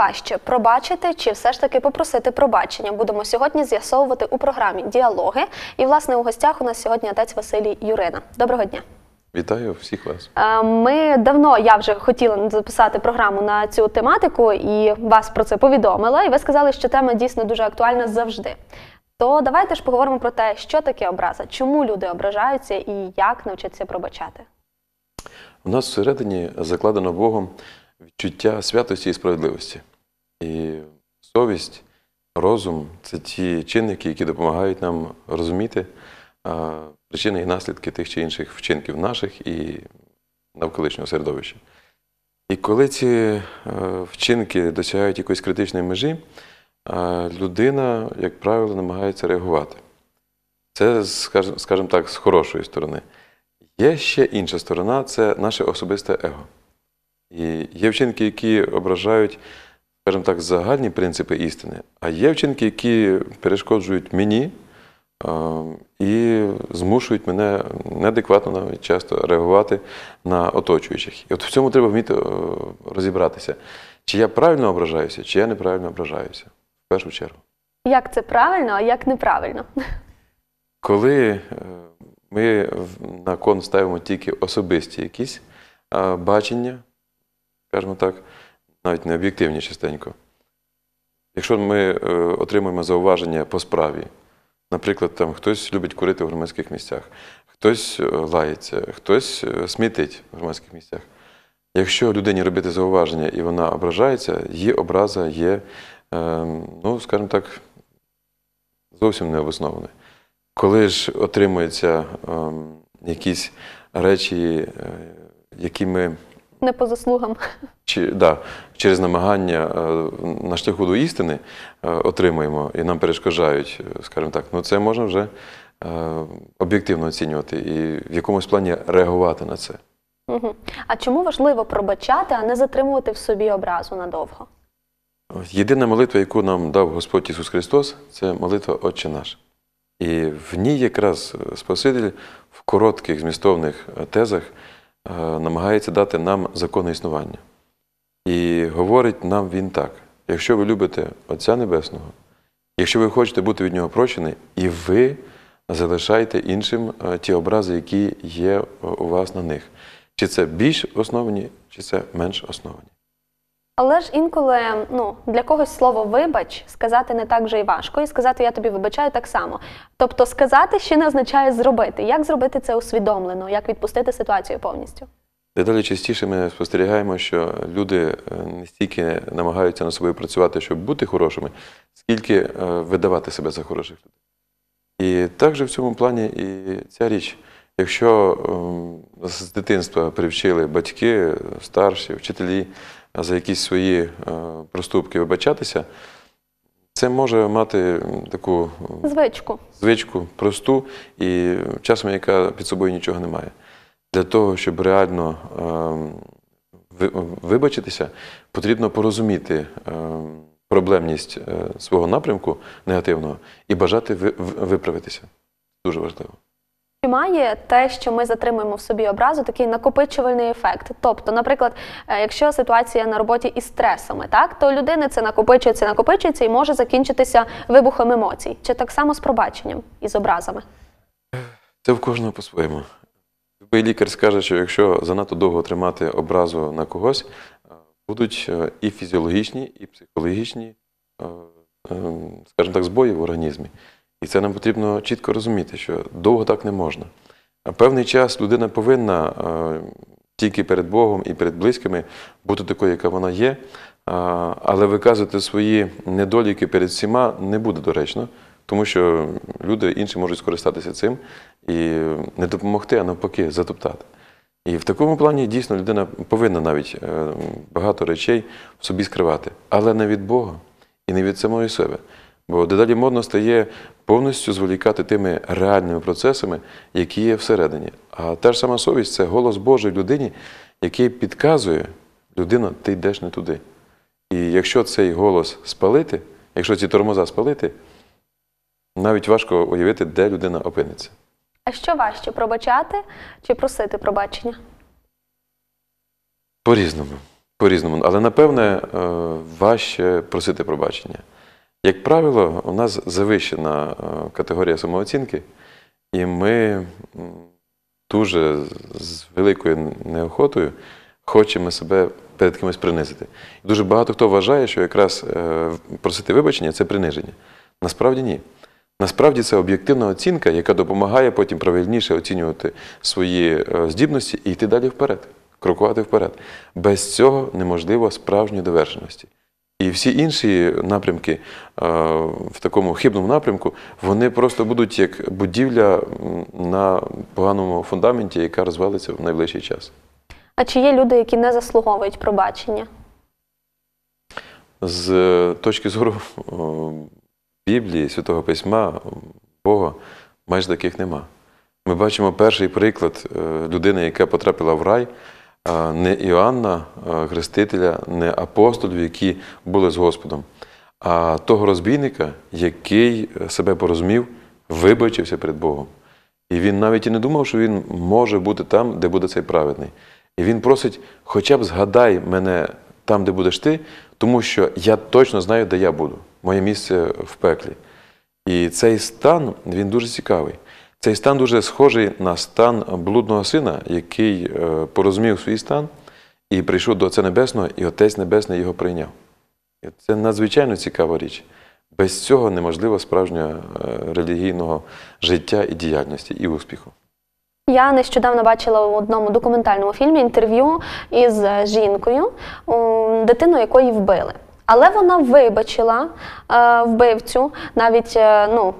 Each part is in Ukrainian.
важче пробачити чи все ж таки попросити пробачення? Будемо сьогодні з'ясовувати у програмі діалоги. І, власне, у гостях у нас сьогодні отець Василій Юрина. Доброго дня. Вітаю всіх вас. Е, ми давно я вже хотіла записати програму на цю тематику і вас про це повідомила. І ви сказали, що тема дійсно дуже актуальна завжди. То давайте ж поговоримо про те, що таке образа, чому люди ображаються і як навчаться пробачати. У нас всередині закладено Богом відчуття святості і справедливості. І совість, розум це ті чинники, які допомагають нам розуміти причини і наслідки тих чи інших вчинків наших і навколишнього середовища. І коли ці е, вчинки досягають якоїсь критичної межі, е, людина, як правило, намагається реагувати. Це, скажімо так, з хорошої сторони. Є ще інша сторона це наше особисте его. І є вчинки, які ображають скажімо так, загальні принципи істини, а є вчинки, які перешкоджують мені і змушують мене неадекватно навіть часто реагувати на оточуючих. І от в цьому треба вміти е, розібратися, чи я правильно ображаюся, чи я неправильно ображаюся. В першу чергу. Як це правильно, а як неправильно? Коли е, ми на кон ставимо тільки особисті якісь бачення, скажімо так навіть не об'єктивні частенько. Якщо ми е, отримуємо зауваження по справі, наприклад, там хтось любить курити в громадських місцях, хтось е, лається, хтось е, смітить в громадських місцях. Якщо людині робити зауваження і вона ображається, її образа є, ну, скажімо так, зовсім необоснованою. Коли ж отримуються ем, якісь речі, які ми не по заслугам. Чи, да, Через намагання е, на шляху до істини е, отримуємо і нам перешкоджають, е, скажімо так, ну це можна вже об'єктивно оцінювати і в якомусь плані реагувати на це. Угу. А чому важливо пробачати, а не затримувати в собі образу надовго? Єдина молитва, яку нам дав Господь Ісус Христос, це молитва Отче наш. І в ній якраз Спаситель в коротких змістовних тезах Е, намагається дати нам законне існування. І говорить нам він так: якщо ви любите Отця Небесного, якщо ви хочете бути від Нього прощені, і ви залишаєте іншим е, ті образи, які є е, у вас на них. Чи це більш основані, чи це менш основані. Але ж інколи ну для когось слово вибач сказати не так же і важко, і сказати я тобі вибачаю так само. Тобто, сказати ще не означає зробити. Як зробити це усвідомлено, як відпустити ситуацію повністю? Дедалі частіше ми спостерігаємо, що люди е, не стільки намагаються на собою працювати, щоб бути хорошими, скільки е, видавати себе за хороших людей. І також в цьому плані і ця річ. Якщо ем, з дитинства привчили батьки, старші, вчителі за якісь свої е, проступки вибачатися, це може мати таку е, звичку, звичку просту і часом, яка під собою нічого не має. Для того, щоб реально е, вибачитися, потрібно порозуміти проблемність свого напрямку негативного і бажати виправитися. Дуже важливо. Має те, що ми затримуємо в собі образу, такий накопичувальний ефект. Тобто, наприклад, е, якщо ситуація на роботі із стресами, так то людини це накопичується, накопичується і може закінчитися вибухом емоцій. Чи так само з пробаченням і з образами? Це в кожного по-своєму. Любий лікар скаже, що якщо занадто довго тримати образу на когось, е, будуть е, і фізіологічні, і психологічні, ем, скажімо так, збої в організмі. І це нам потрібно чітко розуміти, що довго так не можна. певний час людина повинна е, тільки перед Богом і перед близькими бути такою, яка вона є, але виказувати свої недоліки перед всіма не буде доречно, тому що люди інші можуть скористатися цим і не допомогти, а навпаки, затоптати. І в такому плані дійсно людина повинна навіть е, багато речей в собі скривати, але не від Бога і не від самої себе. Бо дедалі модно стає повністю зволікати тими реальними процесами, які є всередині. А та ж сама совість це голос Божий людині, який підказує, людина, ти йдеш не туди. І якщо цей голос спалити, якщо ці тормоза спалити, навіть важко уявити, де людина опиниться. А що важче пробачати чи просити пробачення? По різному. По різному. Але напевне е, важче просити пробачення. Як правило, у нас завищена е, категорія самооцінки, і ми дуже з великою неохотою хочемо себе перед кимось принизити. Дуже багато хто вважає, що якраз е, просити вибачення це приниження. Насправді ні. Насправді це об'єктивна оцінка, яка допомагає потім правильніше оцінювати свої е, здібності і йти далі вперед, крокувати вперед. Без цього неможливо справжньої довершеності. І всі інші напрямки е, в такому хибному напрямку вони просто будуть як будівля на поганому фундаменті, яка розвалиться в найближчий час. А чи є люди, які не заслуговують пробачення? З е, точки зору е, Біблії, Святого Письма, Бога, майже таких нема. Ми бачимо перший приклад людини, яка потрапила в рай. Е, не Іоанна е, Хрестителя, не апостолів, які були з Господом, а того розбійника, який себе порозумів, вибачився перед Богом. І він навіть і не думав, що він може бути там, де буде цей праведний. І він просить, хоча б згадай мене там, де будеш ти, тому що я точно знаю, де я буду, моє місце в пеклі. І цей стан він дуже цікавий. Цей стан дуже схожий на стан блудного сина, який е, порозумів свій стан і прийшов до Отця Небесного, і Отець Небесний його прийняв. Це надзвичайно цікава річ. Без цього неможливо справжнього е, релігійного життя і діяльності, і успіху. Я нещодавно бачила в одному документальному фільмі інтерв'ю із е, жінкою, дитину якої вбили. Але вона вибачила вбивцю навіть ну.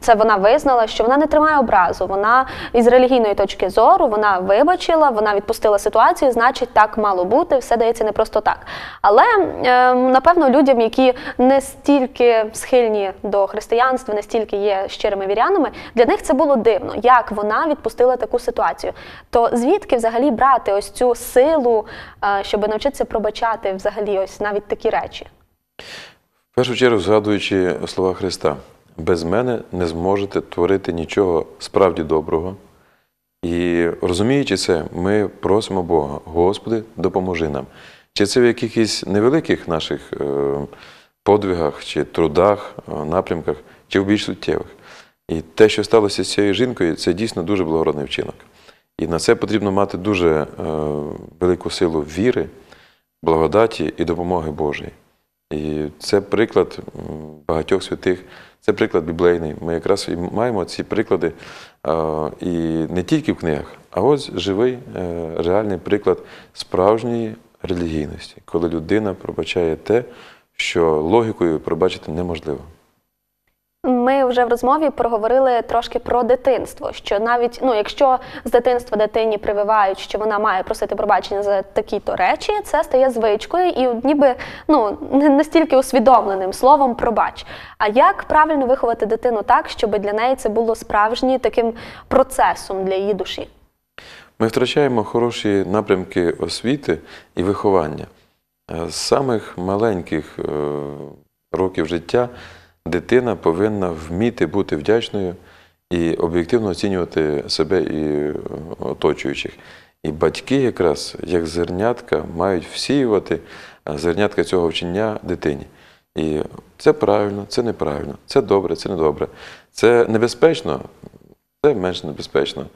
Це вона визнала, що вона не тримає образу. Вона із релігійної точки зору вона вибачила, вона відпустила ситуацію, значить, так мало бути, все дається не просто так. Але ем, напевно людям, які не стільки схильні до християнства, не стільки є щирими вірянами, для них це було дивно, як вона відпустила таку ситуацію. То звідки взагалі брати ось цю силу, е, щоб навчитися пробачати взагалі ось навіть такі речі? В першу чергу згадуючи слова Христа без мене не зможете творити нічого справді доброго. І розуміючи це, ми просимо Бога, Господи, допоможи нам. Чи це в якихось невеликих наших е, подвигах, чи трудах, е, напрямках, чи в більш суттєвих. І те, що сталося з цією жінкою, це дійсно дуже благородний вчинок. І на це потрібно мати дуже е, велику силу віри, благодаті і допомоги Божої. І це приклад багатьох святих. Це приклад біблейний. Ми якраз і маємо ці приклади і не тільки в книгах, а ось живий е, реальний приклад справжньої релігійності, коли людина пробачає те, що логікою пробачити неможливо. Ми вже в розмові проговорили трошки про дитинство. Що навіть ну, якщо з дитинства дитині прививають, що вона має просити пробачення за такі-то речі, це стає звичкою і ніби ну не настільки усвідомленим словом пробач. А як правильно виховати дитину так, щоб для неї це було справжнім таким процесом для її душі? Ми втрачаємо хороші напрямки освіти і виховання е, з самих маленьких е, років життя дитина повинна вміти бути вдячною і об'єктивно оцінювати себе і е, оточуючих. І батьки якраз, як зернятка, мають всіювати е, зернятка цього вчення дитині. І це правильно, це неправильно, це добре, це недобре, це небезпечно, це менш небезпечно.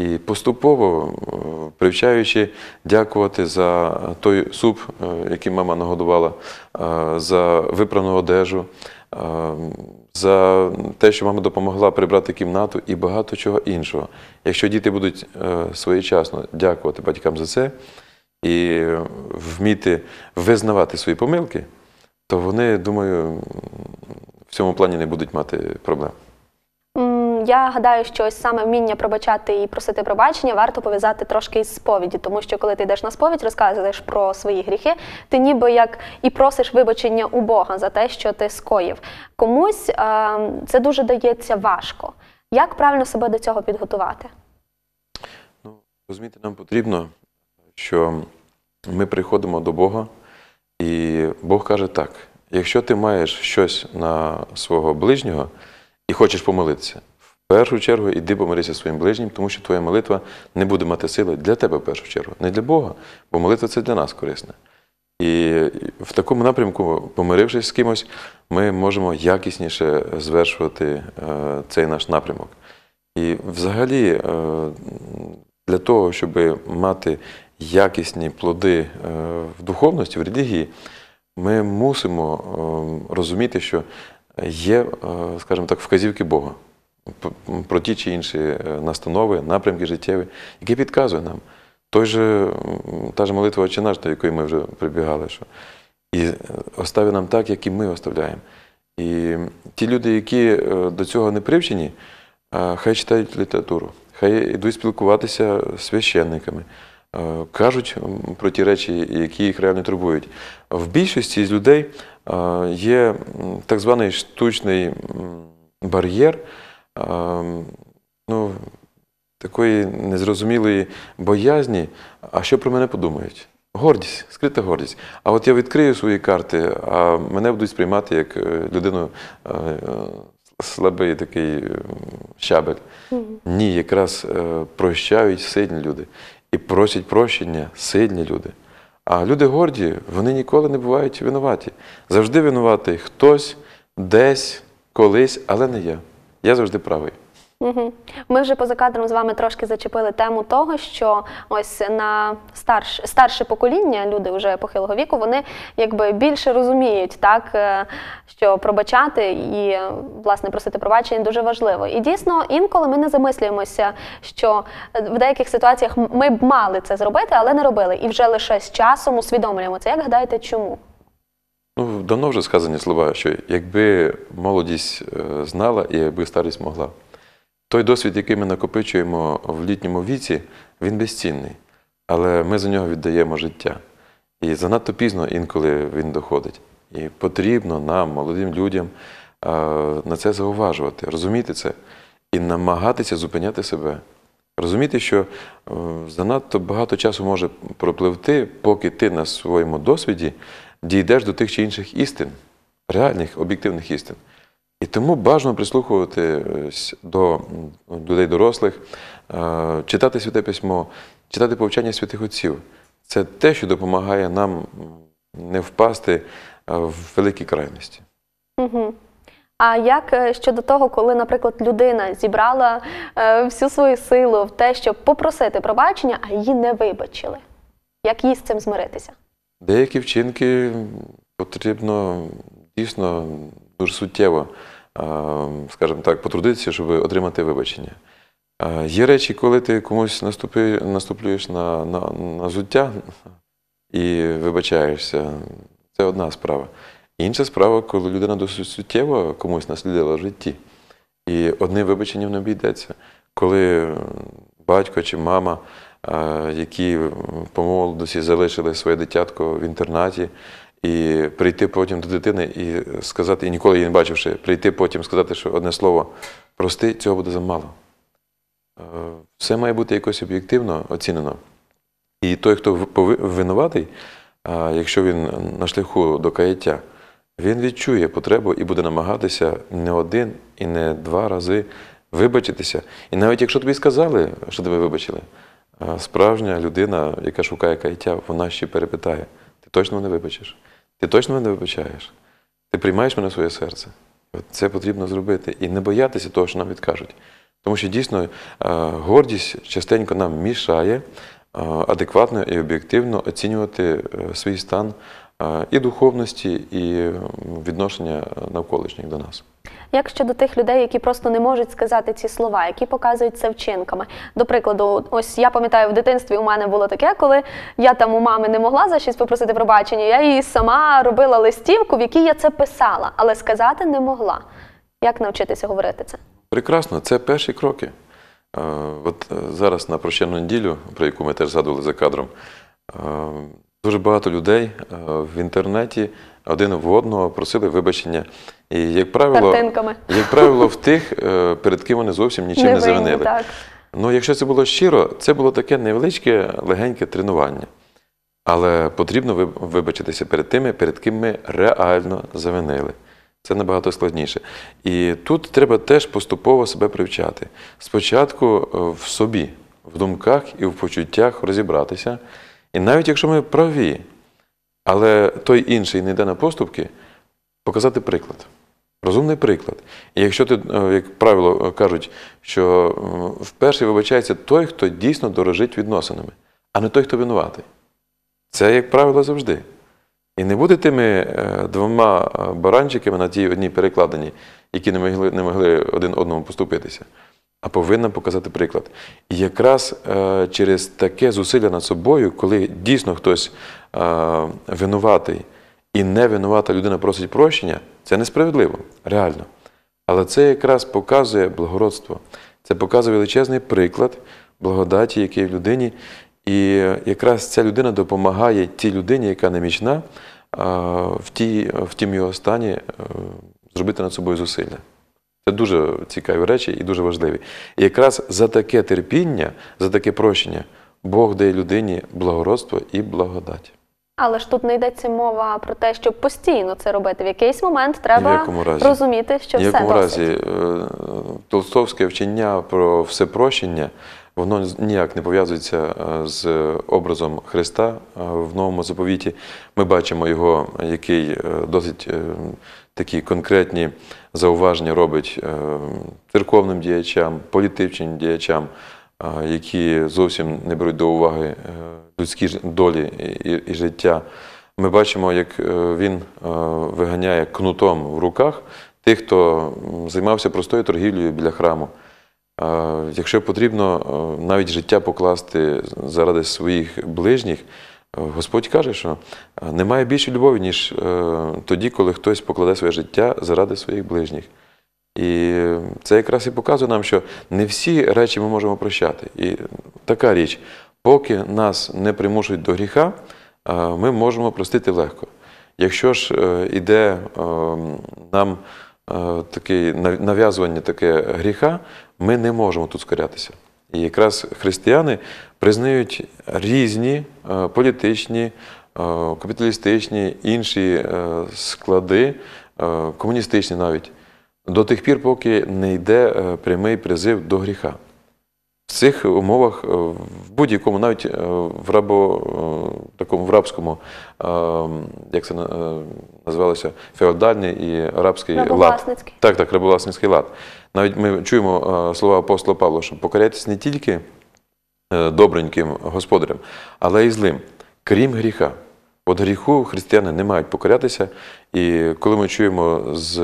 І поступово е, привчаючи, дякувати за той суп, е, який мама нагодувала, е, за випрану одежу, за те, що мама допомогла прибрати кімнату і багато чого іншого. Якщо діти будуть своєчасно дякувати батькам за це і вміти визнавати свої помилки, то вони, думаю, в цьому плані не будуть мати проблем я гадаю, що ось саме вміння пробачати і просити пробачення варто пов'язати трошки із сповіді, тому що коли ти йдеш на сповідь, розказуєш про свої гріхи, ти ніби як і просиш вибачення у Бога за те, що ти скоїв. Комусь а, е, це дуже дається важко. Як правильно себе до цього підготувати? Ну, розумієте, нам потрібно, що ми приходимо до Бога, і Бог каже так: якщо ти маєш щось на свого ближнього і хочеш помилитися, в першу чергу іди помирися своїм ближнім, тому що твоя молитва не буде мати сили для тебе в першу чергу, не для Бога, бо молитва це для нас корисна. І в такому напрямку, помирившись з кимось, ми можемо якісніше звершувати е, цей наш напрямок. І взагалі, е, для того, щоб мати якісні плоди е, в духовності, в релігії, ми мусимо розуміти, що є, скажімо так, вказівки Бога про ті чи інші е, настанови, напрямки життєві, які підказує нам. Той же, Та ж молитва «Отче до якої ми вже прибігали, що і е, остави нам так, як і ми оставляємо. І ті люди, які е, до цього не привчені, хай читають літературу, хай йдуть спілкуватися з священниками, кажуть про ті речі, які їх реально турбують. В більшості з людей є так званий штучний бар'єр. Ем, ну, такої незрозумілої боязні, а що про мене подумають? Гордість, скрита гордість. А от я відкрию свої карти, а мене будуть сприймати як е, людину е, е, слабий такий ем, щабель. Ні, якраз прощають сильні люди і просять прощення сильні люди. А люди горді, вони ніколи не бувають винуваті. Завжди винуватий хтось десь, колись, але не я я завжди правий. Ми вже поза кадром з вами трошки зачепили тему того, що ось на старш, старше покоління, люди вже похилого віку, вони якби більше розуміють, так е, що пробачати і власне просити пробачення дуже важливо. І дійсно, інколи ми не замислюємося, що е, в деяких ситуаціях ми б мали це зробити, але не робили. І вже лише з часом усвідомлюємо це. Як гадаєте, чому? Ну, давно вже сказані слова, що якби молодість е, знала і якби старість могла. Той досвід, який ми накопичуємо в літньому віці, він безцінний, але ми за нього віддаємо життя. І занадто пізно інколи він доходить. І потрібно нам, молодим людям, е, на це зауважувати, розуміти це і намагатися зупиняти себе. Розуміти, що е, занадто багато часу може пропливти, поки ти на своєму досвіді дійдеш до тих чи інших істин, реальних, об'єктивних істин. І тому бажано прислухуватись до людей дорослих, е, читати святе письмо, читати повчання святих отців. Це те, що допомагає нам не впасти е, в великі крайності. Угу. А як е, щодо того, коли, наприклад, людина зібрала всю свою силу в те, щоб попросити пробачення, а її не вибачили? Як їй з цим змиритися? Деякі вчинки потрібно дійсно дуже суттєво, скажімо так, потрудитися, щоб отримати вибачення. Є речі, коли ти комусь наступи, наступлюєш на, на, на зуття і вибачаєшся, це одна справа. Інша справа, коли людина досить суттєво комусь наслідила в житті. І одним вибаченням не обійдеться. Коли батько чи мама які по молодості залишили своє дитятко в інтернаті. І прийти потім до дитини і сказати, і ніколи її не бачивши, прийти потім сказати, що одне слово прости, цього буде замало. Е, все має бути якось об'єктивно оцінено. І той, хто винуватий, якщо він на шляху до каяття, він відчує потребу і буде намагатися не один і не два рази вибачитися. І навіть якщо тобі сказали, що тебе вибачили справжня людина, яка шукає каяття, вона ще перепитає: ти точно мене вибачиш? Ти точно мене вибачаєш? Ти приймаєш мене в своє серце? Це потрібно зробити і не боятися того, що нам відкажуть. Тому що дійсно е, гордість частенько нам мішає е, адекватно і об'єктивно оцінювати е, свій стан і духовності, і відношення навколишніх до нас. Як щодо тих людей, які просто не можуть сказати ці слова, які показують це вчинками. До прикладу, ось я пам'ятаю, в дитинстві у мене було таке, коли я там у мами не могла за щось попросити пробачення, я їй сама робила листівку, в якій я це писала, але сказати не могла. Як навчитися говорити це? Прекрасно, це перші кроки. От е, зараз на прощену неділю, про яку ми теж згадували за кадром. Ем, Дуже багато людей е, в інтернеті один в одного просили вибачення. І, як правило, як правило, в тих, е, перед ким вони зовсім нічим не, не завинили. Ну, якщо це було щиро, це було таке невеличке, легеньке тренування. Але потрібно вибачитися перед тими, перед ким ми реально завинили. Це набагато складніше. І тут треба теж поступово себе привчати. Спочатку е, в собі, в думках і в почуттях розібратися. І навіть якщо ми праві, але той інший не йде на поступки, показати приклад. Розумний приклад. І якщо ти, е, як правило, е, кажуть, що е, вперше вибачається той, хто дійсно дорожить відносинами, а не той, хто винуватий. Це, як правило, завжди. І не буде тими двома баранчиками на тій одній перекладині, які не могли не могли один одному поступитися а повинна показати приклад. І якраз е, через таке зусилля над собою, коли дійсно хтось е, винуватий і невинувата людина просить прощення, це несправедливо, реально. Але це якраз показує благородство, це показує величезний приклад благодаті, який в людині. І е, якраз ця людина допомагає тій людині, яка немічна, в тім його стані зробити над собою зусилля. Це дуже цікаві речі і дуже важливі. І якраз за таке терпіння, за таке прощення Бог дає людині благородство і благодать. Але ж тут не йдеться мова про те, щоб постійно це робити. В якийсь момент треба разі. розуміти, що все досить. В якому разі е, толстовське вчення про всепрощення, воно ніяк не пов'язується е, з образом Христа е, в новому заповіті. Ми бачимо його, який досить такі конкретні зауваження робить е, церковним діячам, політичним діячам, е, які зовсім не беруть до уваги е, людські долі і життя. Ми бачимо, як він виганяє кнутом в руках тих, хто займався простою торгівлею біля храму. Якщо потрібно навіть життя покласти заради своїх ближніх. Господь каже, що е, немає більше любові, ніж е, тоді, коли хтось покладе своє життя заради своїх ближніх. І це якраз і показує нам, що не всі речі ми можемо прощати. І така річ, поки нас не примушують до гріха, е, ми можемо простити легко. Якщо ж іде нам таке нав'язування таке гріха, ми не можемо тут скорятися. І якраз християни признають різні е, політичні, е, капіталістичні, інші е, склади, комуністичні навіть, до тих пір, поки не йде прямий призив до гріха в цих умовах е, в будь-якому, навіть е, в рабо, е, такому в рабському, як це називалося, феодальний і рабський лад. Так, так, рабовласницький лад. Навіть ми чуємо слова апостола Павла, що покоряйтесь не тільки добреньким господарям, але й злим, крім гріха. От гріху християни не мають покорятися. І коли ми чуємо з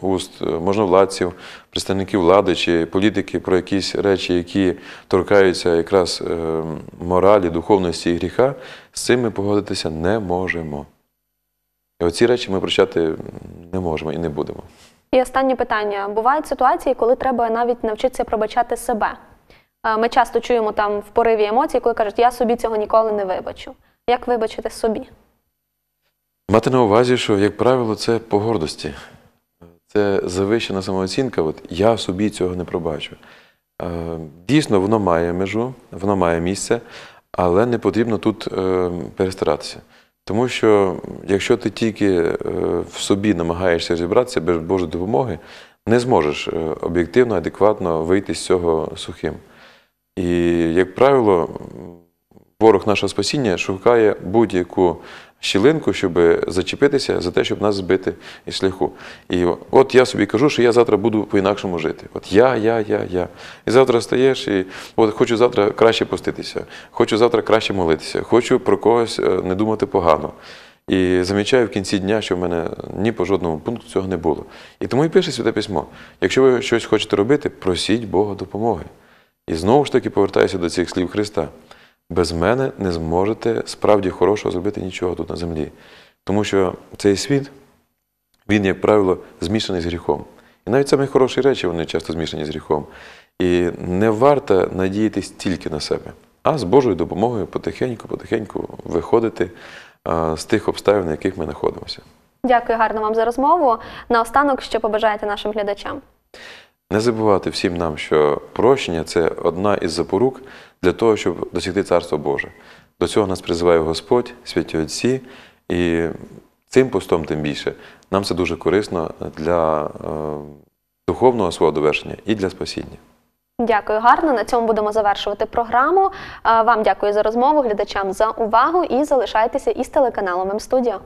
уст можновладців, представників влади чи політики про якісь речі, які торкаються якраз е, моралі, духовності і гріха, з цим ми погодитися не можемо. І оці речі ми прощати не можемо і не будемо. І останнє питання: бувають ситуації, коли треба навіть навчитися пробачати себе. Е, ми часто чуємо там в пориві емоцій, коли кажуть, я собі цього ніколи не вибачу. Як вибачити собі? Мати на увазі, що, як правило, це по гордості. Це завищена самооцінка. От Я собі цього не пробачу. Е, дійсно, воно має межу, воно має місце, але не потрібно тут е, перестаратися. Тому що якщо ти тільки е, в собі намагаєшся зібратися без Божої допомоги, не зможеш об'єктивно, адекватно вийти з цього сухим. І, як правило, Ворог нашого спасіння шукає будь-яку щілинку, щоб зачепитися за те, щоб нас збити із шляху. І от я собі кажу, що я завтра буду по-інакшому жити. От я, я, я, я. І завтра стаєш, і от хочу завтра краще поститися, хочу завтра краще молитися, хочу про когось е, не думати погано. І замічаю в кінці дня, що в мене ні по жодному пункту цього не було. І тому і пише святе письмо: якщо ви щось хочете робити, просіть Бога допомоги. І знову ж таки повертаюся до цих слів Христа без мене не зможете справді хорошого зробити нічого тут на землі. Тому що цей світ, він, як правило, змішаний з гріхом. І навіть самі хороші речі, вони часто змішані з гріхом. І не варто надіятись тільки на себе, а з Божою допомогою потихеньку-потихеньку виходити з тих обставин, на яких ми знаходимося. Дякую гарно вам за розмову. Наостанок, що побажаєте нашим глядачам. Не забувати всім нам, що прощення це одна із запорук для того, щоб досягти Царства Боже. До цього нас призиває Господь, святі Отці, і цим постом, тим більше, нам це дуже корисно для е, духовного свого довершення і для спасіння. Дякую, гарно. На цьому будемо завершувати програму. Е, вам дякую за розмову, глядачам за увагу і залишайтеся із телеканалом М-студіо.